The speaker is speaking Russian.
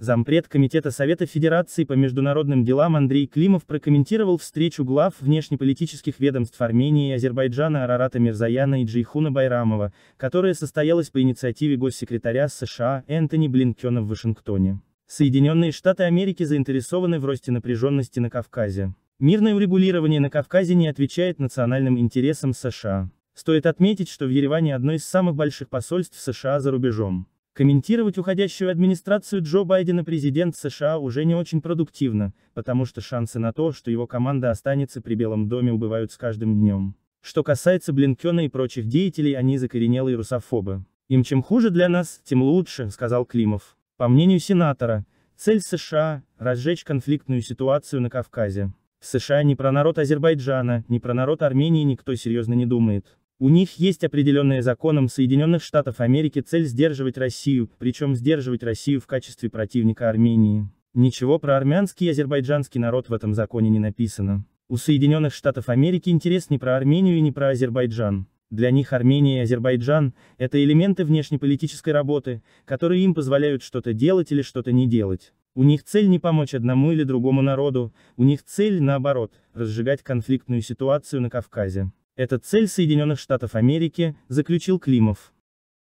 Зампред Комитета Совета Федерации по международным делам Андрей Климов прокомментировал встречу глав внешнеполитических ведомств Армении и Азербайджана Арарата Мирзаяна и Джейхуна Байрамова, которая состоялась по инициативе госсекретаря США Энтони Блинкена в Вашингтоне. Соединенные Штаты Америки заинтересованы в росте напряженности на Кавказе. Мирное урегулирование на Кавказе не отвечает национальным интересам США. Стоит отметить, что в Ереване одно из самых больших посольств США за рубежом. Комментировать уходящую администрацию Джо Байдена президент США уже не очень продуктивно, потому что шансы на то, что его команда останется при Белом доме убывают с каждым днем. Что касается Блинкена и прочих деятелей, они закоренелые русофобы. Им чем хуже для нас, тем лучше, сказал Климов. По мнению сенатора, цель США – разжечь конфликтную ситуацию на Кавказе. В США ни про народ Азербайджана, ни про народ Армении никто серьезно не думает. У них есть определенная законом Соединенных Штатов Америки цель сдерживать Россию, причем сдерживать Россию в качестве противника Армении. Ничего про армянский и азербайджанский народ в этом законе не написано. У Соединенных Штатов Америки интерес не про Армению и не про Азербайджан. Для них Армения и Азербайджан – это элементы внешнеполитической работы, которые им позволяют что-то делать или что-то не делать. У них цель не помочь одному или другому народу, у них цель, наоборот, разжигать конфликтную ситуацию на Кавказе. Это цель Соединенных Штатов Америки, заключил Климов.